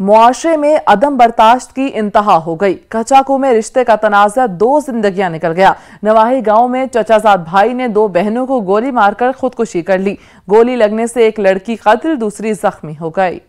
मुआशरे में अदम बर्दाश्त की इंतहा हो गई कचाकू में रिश्ते का तनाजा दो जिंदगियां निकल गया नवाही गांव में चचाजाद भाई ने दो बहनों को गोली मारकर खुदकुशी कर ली गोली लगने से एक लड़की कतल दूसरी जख्मी हो गई